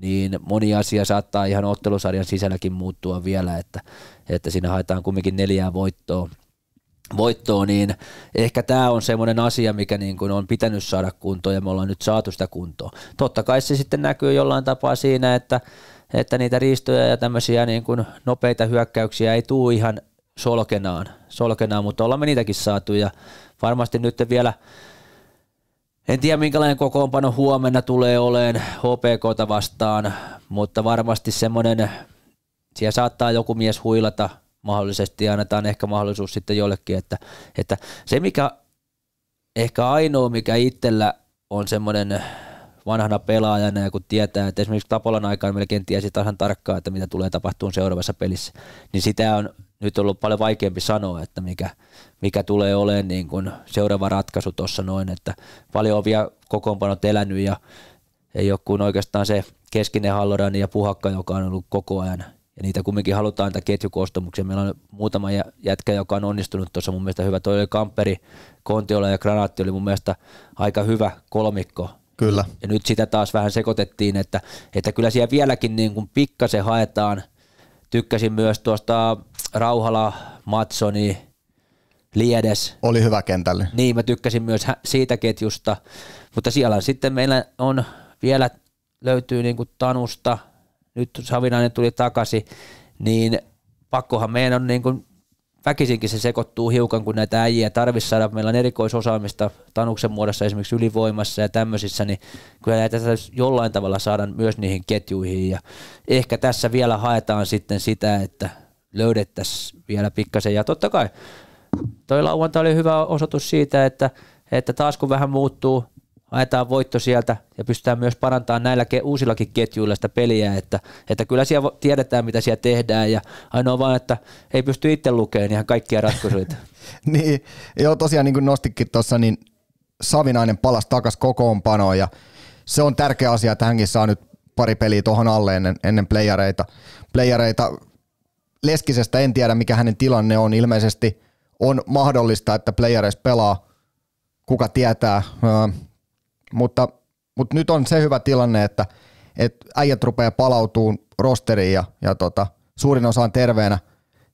niin moni asia saattaa ihan ottelusarjan sisälläkin muuttua vielä, että, että siinä haetaan kumminkin neljää voittoa voittoa, niin ehkä tämä on semmoinen asia, mikä niin kuin on pitänyt saada kuntoon ja me ollaan nyt saatu sitä kuntoon. Totta kai se sitten näkyy jollain tapaa siinä, että, että niitä riistoja ja tämmöisiä niin kuin nopeita hyökkäyksiä ei tule ihan solkenaan, solkenaan, mutta ollaan me niitäkin saatu ja varmasti nyt vielä en tiedä minkälainen kokoonpano huomenna tulee oleen HPK vastaan, mutta varmasti semmoinen, siellä saattaa joku mies huilata – mahdollisesti ja annetaan ehkä mahdollisuus sitten jollekin, että, että se mikä ehkä ainoa, mikä itsellä on semmoinen vanhana pelaajana ja kun tietää, että esimerkiksi Tapolan aikaan melkein tiesi tasan tarkkaan, että mitä tulee tapahtumaan seuraavassa pelissä, niin sitä on nyt ollut paljon vaikeampi sanoa, että mikä, mikä tulee olemaan niin kuin seuraava ratkaisu tuossa noin, että paljon on vielä kokoonpanot elänyt ja ei ole kuin oikeastaan se keskinen Hallorani ja Puhakka, joka on ollut koko ajan ja niitä kumminkin halutaan niitä ketjukoostumuksia. Meillä on muutama jätkä, joka on onnistunut tuossa mun mielestä hyvä. Toi oli Kamperi, Kontiola ja Granaatti oli mun mielestä aika hyvä kolmikko. Kyllä. Ja nyt sitä taas vähän sekoitettiin, että, että kyllä siellä vieläkin niin kuin pikkasen haetaan. Tykkäsin myös tuosta Rauhala, Matsoni, Liedes. Oli hyvä kentälle. Niin, mä tykkäsin myös siitä ketjusta. Mutta siellä sitten meillä on vielä löytyy niin kuin Tanusta – nyt Savinainen tuli takaisin, niin pakkohan meidän on niin kuin väkisinkin se sekoittuu hiukan, kun näitä äijiä tarvitsisi saada. Meillä on erikoisosaamista Tanuksen muodossa esimerkiksi ylivoimassa ja tämmöisissä, niin kyllä näitä jollain tavalla saada myös niihin ketjuihin. Ja ehkä tässä vielä haetaan sitten sitä, että löydettäisiin vielä pikkasen. Ja totta kai toi lauantai oli hyvä osoitus siitä, että, että taas kun vähän muuttuu ajetaan voitto sieltä ja pystytään myös parantamaan näillä ke- uusillakin ketjuilla sitä peliä, että, että kyllä siellä tiedetään, mitä siellä tehdään ja ainoa vaan, että ei pysty itse lukemaan ihan kaikkia ratkaisuja. niin, joo tosiaan niin kuin nostikin tuossa, niin Savinainen palasi takaisin kokoonpanoon ja se on tärkeä asia, että hänkin saa nyt pari peliä tuohon alle ennen, ennen playereita. playereita. Leskisestä en tiedä, mikä hänen tilanne on. Ilmeisesti on mahdollista, että playareissa pelaa, kuka tietää mutta, mutta nyt on se hyvä tilanne, että, että äijät rupeaa palautuun rosteriin ja, ja tota, suurin osa on terveenä,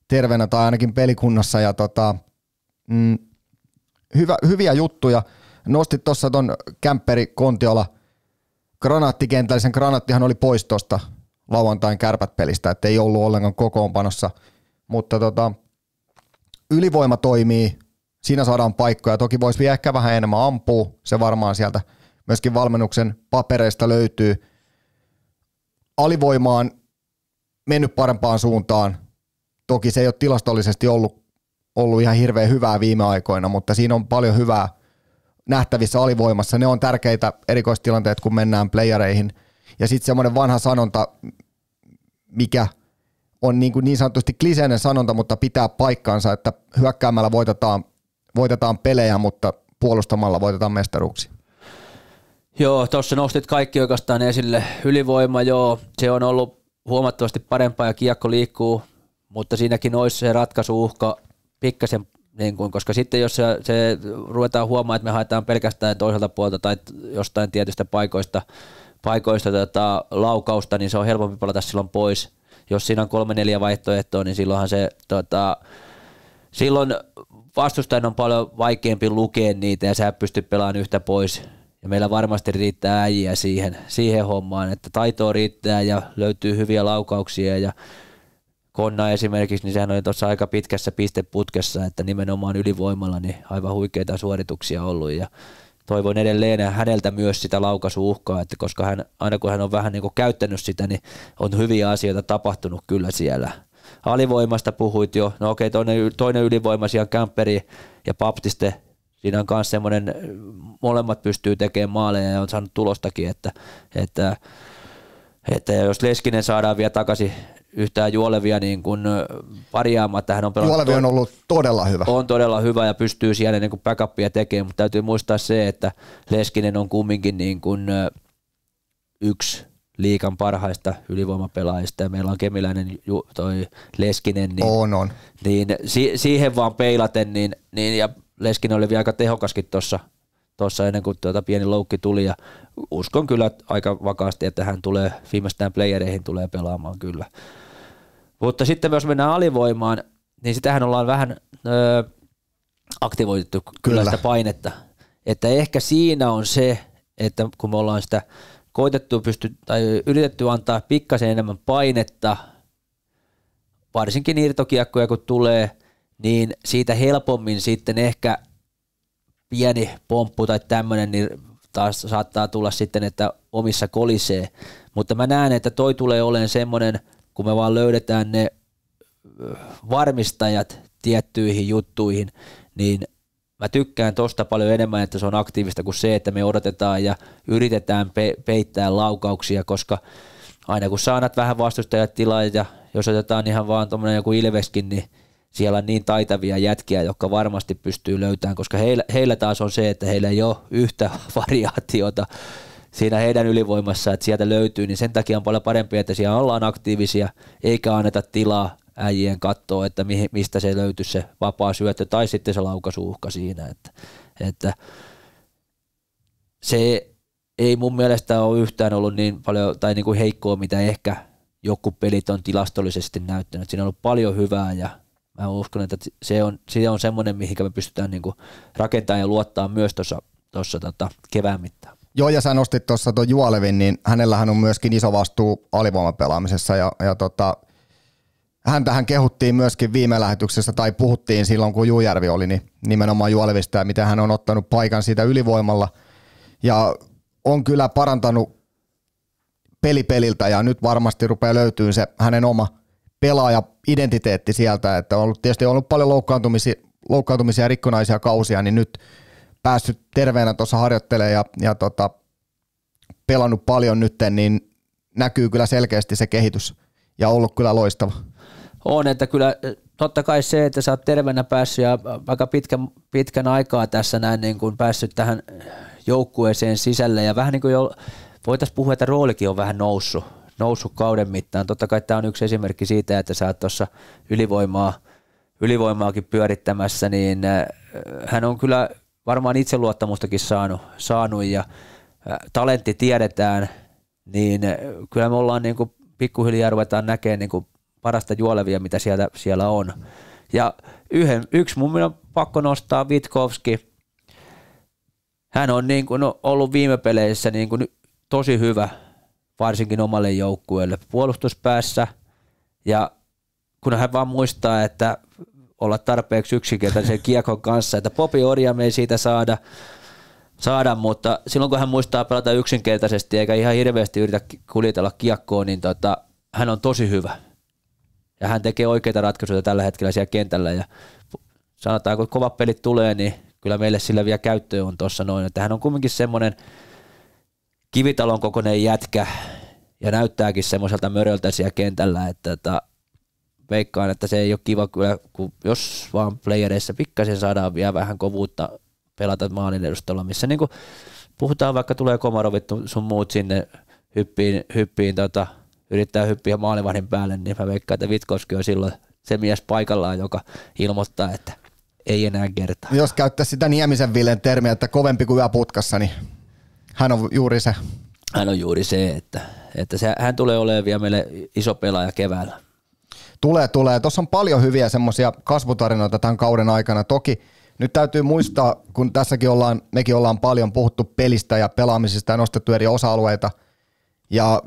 terveenä tai ainakin pelikunnassa ja tota, mm, hyvä, hyviä juttuja. Nostit tuossa tuon kämpperi Kontiola Sen Granaattihan oli pois tuosta lauantain kärpät pelistä, että ei ollut ollenkaan kokoonpanossa, mutta tota, ylivoima toimii, siinä saadaan paikkoja. Toki voisi vielä ehkä vähän enemmän ampua, se varmaan sieltä – myöskin valmennuksen papereista löytyy. Alivoimaan mennyt parempaan suuntaan. Toki se ei ole tilastollisesti ollut, ollut ihan hirveän hyvää viime aikoina, mutta siinä on paljon hyvää nähtävissä alivoimassa. Ne on tärkeitä erikoistilanteet, kun mennään playereihin. Ja sitten semmoinen vanha sanonta, mikä on niin, kuin niin sanotusti kliseinen sanonta, mutta pitää paikkaansa, että hyökkäämällä voitetaan, voitetaan pelejä, mutta puolustamalla voitetaan mestaruuksia. Joo, tuossa nostit kaikki oikeastaan esille. Ylivoima, joo, se on ollut huomattavasti parempaa ja kiekko liikkuu, mutta siinäkin olisi se ratkaisuuhka pikkasen, niin kuin, koska sitten jos se, se ruvetaan huomaamaan, että me haetaan pelkästään toiselta puolta tai jostain tietystä paikoista, paikoista tota, laukausta, niin se on helpompi palata silloin pois. Jos siinä on kolme neljä vaihtoehtoa, niin silloinhan se tota, silloin vastustajan on paljon vaikeampi lukea niitä ja sä pystyt pelaamaan yhtä pois ja meillä varmasti riittää äijiä siihen, siihen hommaan, että taitoa riittää ja löytyy hyviä laukauksia ja Konna esimerkiksi, niin sehän oli tuossa aika pitkässä pisteputkessa, että nimenomaan ylivoimalla niin aivan huikeita suorituksia ollut ja toivon edelleen häneltä myös sitä laukaisuuhkaa, että koska hän, aina kun hän on vähän niin kuin käyttänyt sitä, niin on hyviä asioita tapahtunut kyllä siellä. Alivoimasta puhuit jo, no okei toinen, toinen ylivoimaisia kämperi ja Baptiste siinä on myös semmoinen, molemmat pystyy tekemään maaleja ja on saanut tulostakin, että, että, että jos Leskinen saadaan vielä takaisin yhtään juolevia niin kuin parjaamatta. Hän on pelannut, Juolevi on ollut todella hyvä. On todella hyvä ja pystyy siellä niin kuin backupia tekemään, mutta täytyy muistaa se, että Leskinen on kumminkin niin kuin yksi liikan parhaista ylivoimapelaajista ja meillä on kemiläinen toi Leskinen, niin, on, on. niin si, siihen vaan peilaten niin, niin ja Leskinen oli vielä aika tehokaskin tuossa tuossa ennen kuin tuota pieni loukki tuli ja uskon kyllä aika vakaasti, että hän tulee viimeistään playereihin tulee pelaamaan kyllä. Mutta sitten jos mennään alivoimaan, niin sitähän ollaan vähän öö, aktivoitettu kyllä, kyllä sitä painetta. Että ehkä siinä on se, että kun me ollaan sitä koitettu pysty, tai yritetty antaa pikkasen enemmän painetta, varsinkin irtokiekkoja kun tulee – niin siitä helpommin sitten ehkä pieni pomppu tai tämmöinen, niin taas saattaa tulla sitten, että omissa kolisee. Mutta mä näen, että toi tulee olemaan semmoinen, kun me vaan löydetään ne varmistajat tiettyihin juttuihin, niin mä tykkään tosta paljon enemmän, että se on aktiivista kuin se, että me odotetaan ja yritetään pe- peittää laukauksia, koska aina kun saanat vähän vastustajat tilaa ja jos otetaan ihan vaan tuommoinen joku Ilveskin, niin siellä on niin taitavia jätkiä, jotka varmasti pystyy löytämään, koska heillä, heillä taas on se, että heillä ei ole yhtä variaatiota siinä heidän ylivoimassa, että sieltä löytyy, niin sen takia on paljon parempi, että siellä ollaan aktiivisia, eikä anneta tilaa äijien katsoa, että mihin, mistä se löytyy se vapaa syöttö tai sitten se laukasuuhka siinä, että, että se ei mun mielestä ole yhtään ollut niin paljon tai niin kuin heikkoa, mitä ehkä joku pelit on tilastollisesti näyttänyt. Siinä on ollut paljon hyvää ja mä uskon, että se on, se on semmoinen, mihin me pystytään niin kuin rakentamaan ja luottaa myös tuossa tuossa tota, kevään mittaan. Joo, ja sä nostit tuossa tuon Juolevin, niin hänellähän on myöskin iso vastuu alivoimapelaamisessa, ja, ja tota, tähän kehuttiin myöskin viime lähetyksessä, tai puhuttiin silloin, kun Juujärvi oli, niin nimenomaan Juolevista, ja miten hän on ottanut paikan siitä ylivoimalla, ja on kyllä parantanut peli peliltä, ja nyt varmasti rupeaa löytyy se hänen oma – pelaaja-identiteetti sieltä, että on ollut, tietysti on ollut paljon loukkaantumisia, loukkaantumisia ja rikkonaisia kausia, niin nyt päässyt terveenä tuossa harjoittelemaan ja, ja tota, pelannut paljon nyt, niin näkyy kyllä selkeästi se kehitys ja ollut kyllä loistava. On, että kyllä eh, totta kai se, että sä oot terveenä päässyt ja aika pitkän, pitkän aikaa tässä näin niin kuin päässyt tähän joukkueeseen sisälle ja vähän niin kuin jo, voitaisiin puhua, että roolikin on vähän noussut noussut kauden mittaan. Totta kai tämä on yksi esimerkki siitä, että sä oot tuossa ylivoimaa, ylivoimaakin pyörittämässä, niin äh, hän on kyllä varmaan itseluottamustakin saanut, saanut ja äh, talentti tiedetään, niin äh, kyllä me ollaan niin kuin pikkuhiljaa ruvetaan näkemään niin kuin parasta juolevia, mitä siellä, siellä on. Ja yhden, yksi mun on pakko nostaa Vitkovski. Hän on niin kuin no, ollut viime peleissä niin kuin tosi hyvä varsinkin omalle joukkueelle puolustuspäässä. Ja kun hän vaan muistaa, että olla tarpeeksi yksinkertaisen kiekon kanssa, että Popi Orja me ei siitä saada, saada, mutta silloin kun hän muistaa pelata yksinkertaisesti eikä ihan hirveästi yritä kuljetella kiekkoa, niin tota, hän on tosi hyvä. Ja hän tekee oikeita ratkaisuja tällä hetkellä siellä kentällä ja sanotaan, kun kovat pelit tulee, niin kyllä meille sillä vielä käyttöä on tuossa noin. Että hän on kuitenkin semmoinen, kivitalon kokoinen jätkä ja näyttääkin semmoiselta möröltä siellä kentällä, että ta, veikkaan, että se ei ole kiva kyllä, kun jos vaan playereissa pikkasen saadaan vielä vähän kovuutta pelata maalin edustalla, missä niin puhutaan vaikka tulee Komarovit sun muut sinne hyppiin, hyppiin tota, yrittää hyppiä maalivahdin päälle, niin mä veikkaan, että Vitkoski on silloin se mies paikallaan, joka ilmoittaa, että ei enää kertaa. Jos käyttää sitä Niemisen Villen termiä, että kovempi kuin yöputkassa, niin hän on juuri se. Hän on juuri se, että, että se, hän tulee olemaan vielä meille iso pelaaja keväällä. Tulee, tulee. Tuossa on paljon hyviä semmoisia kasvutarinoita tämän kauden aikana. Toki nyt täytyy muistaa, kun tässäkin ollaan, mekin ollaan paljon puhuttu pelistä ja pelaamisesta ja nostettu eri osa-alueita. Ja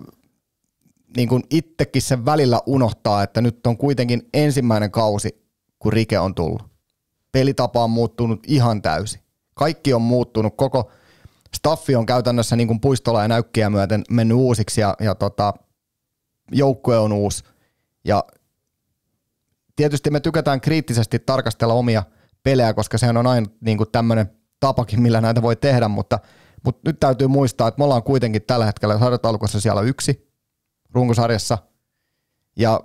niin kuin itsekin sen välillä unohtaa, että nyt on kuitenkin ensimmäinen kausi, kun Rike on tullut. Pelitapa on muuttunut ihan täysin. Kaikki on muuttunut, koko – staffi on käytännössä niin kuin puistolla ja näykkiä myöten mennyt uusiksi ja, ja tota, joukkue on uusi. Ja tietysti me tykätään kriittisesti tarkastella omia pelejä, koska sehän on aina niin kuin tämmöinen tapakin, millä näitä voi tehdä, mutta, mutta nyt täytyy muistaa, että me ollaan kuitenkin tällä hetkellä sarjataulukossa siellä yksi runkosarjassa, ja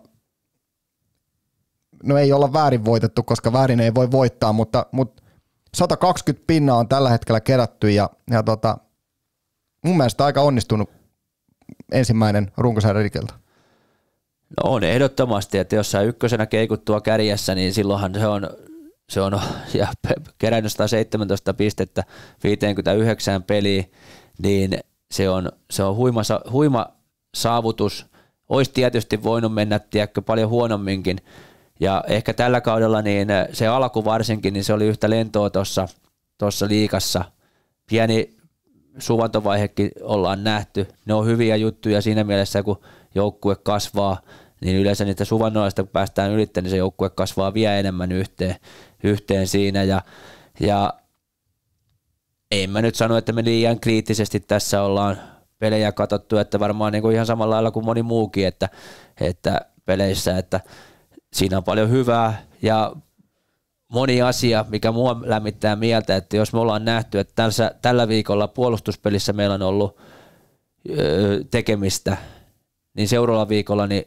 no ei olla väärin voitettu, koska väärin ei voi voittaa, mutta, mutta 120 pinnaa on tällä hetkellä kerätty ja, ja tota, mun mielestä aika onnistunut ensimmäinen runkosarjan rikeltä. No on ehdottomasti, että jos sä ykkösenä keikuttua kärjessä, niin silloinhan se on, se on ja kerännyt 117 pistettä 59 peliin, niin se on, se on huima, huima saavutus. Olisi tietysti voinut mennä tiedäkö, paljon huonomminkin, ja ehkä tällä kaudella niin eh, se alku varsinkin, niin se oli yhtä lentoa tuossa tossa liikassa. Pieni suvantovaihekin ollaan nähty. Ne on hyviä juttuja siinä mielessä, kun joukkue kasvaa, niin yleensä niitä suvannoista, kun päästään ylittämään, niin se joukkue kasvaa vielä enemmän yhteen, yhteen siinä. Ja, ja en mä nyt sano, että me liian kriittisesti tässä ollaan pelejä katsottu, että varmaan niin kuin ihan samalla lailla kuin moni muukin, että, että peleissä, että – siinä on paljon hyvää ja moni asia, mikä mua lämmittää mieltä, että jos me ollaan nähty, että tässä, tällä viikolla puolustuspelissä meillä on ollut öö, tekemistä, niin seuraavalla viikolla niin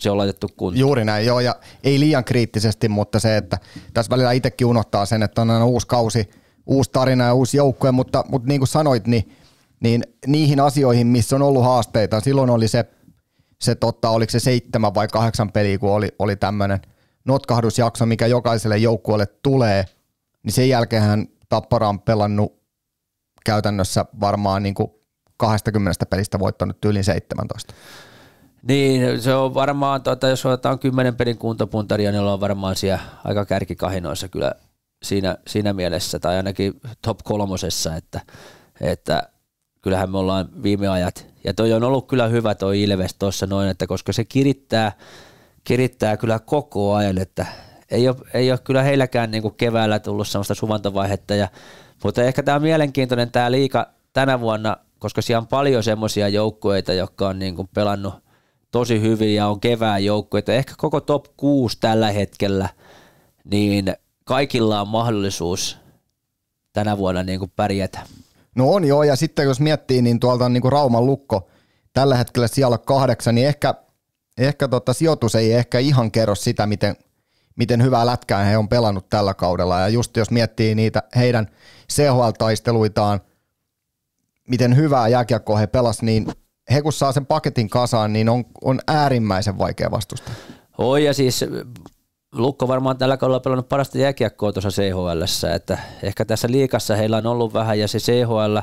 se on laitettu kuntoon. Juuri näin, joo, ja ei liian kriittisesti, mutta se, että tässä välillä itsekin unohtaa sen, että on aina uusi kausi, uusi tarina ja uusi joukkue, mutta, mutta niin kuin sanoit, niin, niin niihin asioihin, missä on ollut haasteita, silloin oli se se totta, oliko se seitsemän vai kahdeksan peliä, kun oli, oli tämmöinen notkahdusjakso, mikä jokaiselle joukkueelle tulee, niin sen jälkeen Tappara on pelannut käytännössä varmaan niin kuin 20 pelistä voittanut yli 17. Niin, se on varmaan, tuota, jos otetaan 10 pelin kuntopuntaria, niin ollaan varmaan siellä aika kärkikahinoissa kyllä siinä, siinä mielessä, tai ainakin top kolmosessa, että, että kyllähän me ollaan viime ajat, ja toi on ollut kyllä hyvä toi Ilves tuossa noin, että koska se kirittää, kirittää kyllä koko ajan, että ei ole, ei ole kyllä heilläkään niin keväällä tullut sellaista suvantavaihetta, ja, mutta ehkä tämä on mielenkiintoinen tämä liika tänä vuonna, koska siellä on paljon semmoisia joukkueita, jotka on niin kuin pelannut tosi hyvin ja on kevään joukkueita. Ehkä koko top 6 tällä hetkellä, niin kaikilla on mahdollisuus tänä vuonna niin kuin pärjätä. No on joo, ja sitten jos miettii, niin tuolta on niin kuin Rauman lukko tällä hetkellä siellä kahdeksan, niin ehkä, ehkä tota sijoitus ei ehkä ihan kerro sitä, miten, miten hyvää lätkää he on pelannut tällä kaudella. Ja just jos miettii niitä heidän CHL-taisteluitaan, miten hyvää jääkiekkoa he pelasivat, niin he kun saa sen paketin kasaan, niin on, on äärimmäisen vaikea vastustaa. Oi ja siis Lukko varmaan tällä kaudella pelannut parasta jääkiekkoa tuossa CHL, että ehkä tässä liikassa heillä on ollut vähän ja se CHL,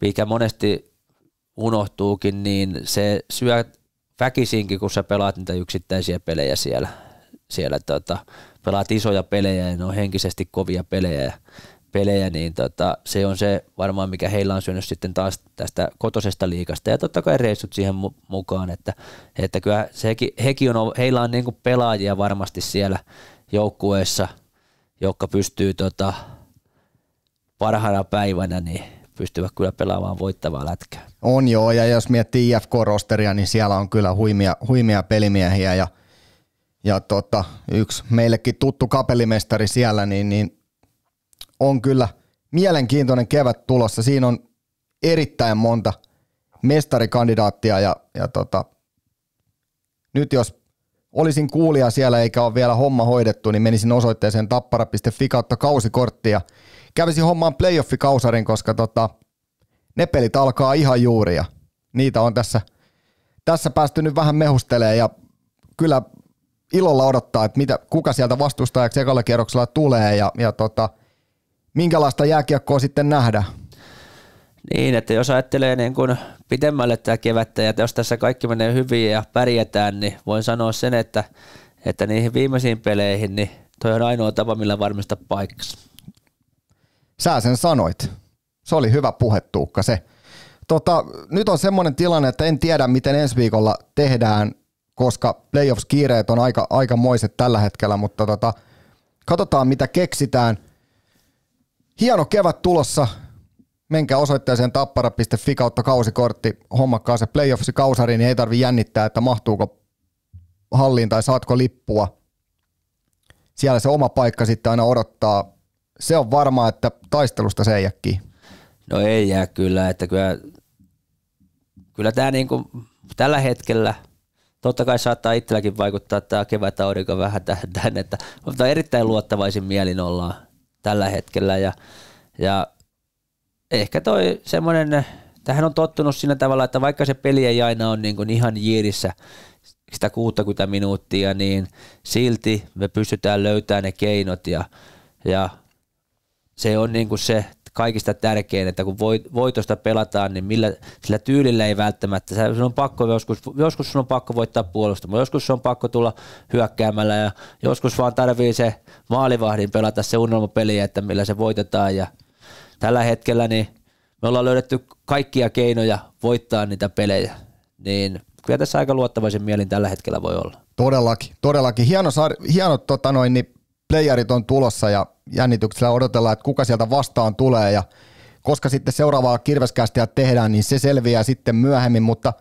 mikä monesti unohtuukin, niin se syö väkisinkin, kun sä pelaat niitä yksittäisiä pelejä siellä. Siellä tota, pelaat isoja pelejä ja ne on henkisesti kovia pelejä pelejä, niin tota, se on se varmaan, mikä heillä on syönyt sitten taas tästä kotosesta liikasta ja totta kai reissut siihen mukaan, että, että kyllä sekin, hekin on, heillä on niin kuin pelaajia varmasti siellä joukkueessa, jotka pystyy tota, parhaana päivänä niin pystyvät kyllä pelaamaan voittavaa lätkää. On joo, ja jos miettii IFK-rosteria, niin siellä on kyllä huimia, huimia pelimiehiä ja, ja tota, yksi meillekin tuttu kapellimestari siellä, niin, niin on kyllä mielenkiintoinen kevät tulossa. Siinä on erittäin monta mestarikandidaattia ja, ja tota, nyt jos olisin kuulija siellä eikä ole vielä homma hoidettu, niin menisin osoitteeseen tappara.fi kautta kausikorttia. kävisin hommaan playoffi kausarin koska tota, ne pelit alkaa ihan juuri ja niitä on tässä, tässä päästy nyt vähän mehustelee ja kyllä ilolla odottaa, että mitä, kuka sieltä vastustajaksi ekalla kierroksella tulee ja, ja tota, minkälaista jääkiekkoa sitten nähdä? Niin, että jos ajattelee niin kuin pidemmälle tämä kevättä ja jos tässä kaikki menee hyvin ja pärjätään, niin voin sanoa sen, että, että niihin viimeisiin peleihin, niin toi on ainoa tapa, millä varmistaa paikkansa. Sä sen sanoit. Se oli hyvä puhe, Tuukka, se. Tota, nyt on semmoinen tilanne, että en tiedä, miten ensi viikolla tehdään, koska playoffs-kiireet on aika, aika moiset tällä hetkellä, mutta tota, katsotaan, mitä keksitään – hieno kevät tulossa. Menkää osoitteeseen tappara.fi kautta kausikortti, hommakkaa se playoffsi kausari, niin ei tarvi jännittää, että mahtuuko halliin tai saatko lippua. Siellä se oma paikka sitten aina odottaa. Se on varmaa, että taistelusta se ei jää kiinni. No ei jää kyllä, että kyllä, kyllä tämä niinku, tällä hetkellä – totta kai saattaa itselläkin vaikuttaa tämä kevätaudinko vähän tähän, että, mutta erittäin luottavaisin mielin ollaan tällä hetkellä ja, ja ehkä toi semmoinen, tähän on tottunut sillä tavalla, että vaikka se peli ei aina ole niin kuin ihan jiirissä sitä 60 minuuttia, niin silti me pystytään löytämään ne keinot ja, ja se on niin kuin se kaikista tärkein, että kun voitosta pelataan, niin millä, sillä tyylillä ei välttämättä, sä, sun on pakko joskus, joskus sun on pakko voittaa puolustamaan, joskus sun on pakko tulla hyökkäämällä ja joskus vaan tarvii se maalivahdin pelata se unelmapeli, että millä se voitetaan ja tällä hetkellä niin me ollaan löydetty kaikkia keinoja voittaa niitä pelejä, niin kyllä tässä aika luottavaisen mielin tällä hetkellä voi olla. Todellakin, todellakin. Hieno, saar, hieno tota noin, niin playerit on tulossa ja jännityksellä odotellaan, että kuka sieltä vastaan tulee ja koska sitten seuraavaa kirveskästiä tehdään, niin se selviää sitten myöhemmin, mutta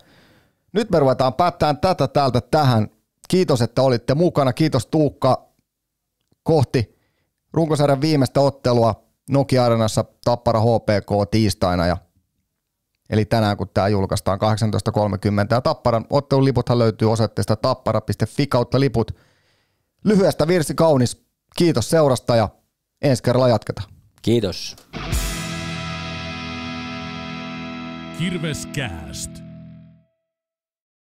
nyt me ruvetaan päättämään tätä täältä tähän. Kiitos, että olitte mukana. Kiitos Tuukka kohti runkosarjan viimeistä ottelua Nokia Arenassa Tappara HPK tiistaina ja Eli tänään, kun tämä julkaistaan 18.30. Ja Tapparan ottelun liputhan löytyy osoitteesta tappara.fi kautta liput. Lyhyestä virsi kaunis. Kiitos seurasta ja ensi kerralla jatketaan. Kiitos. Kirveskääst.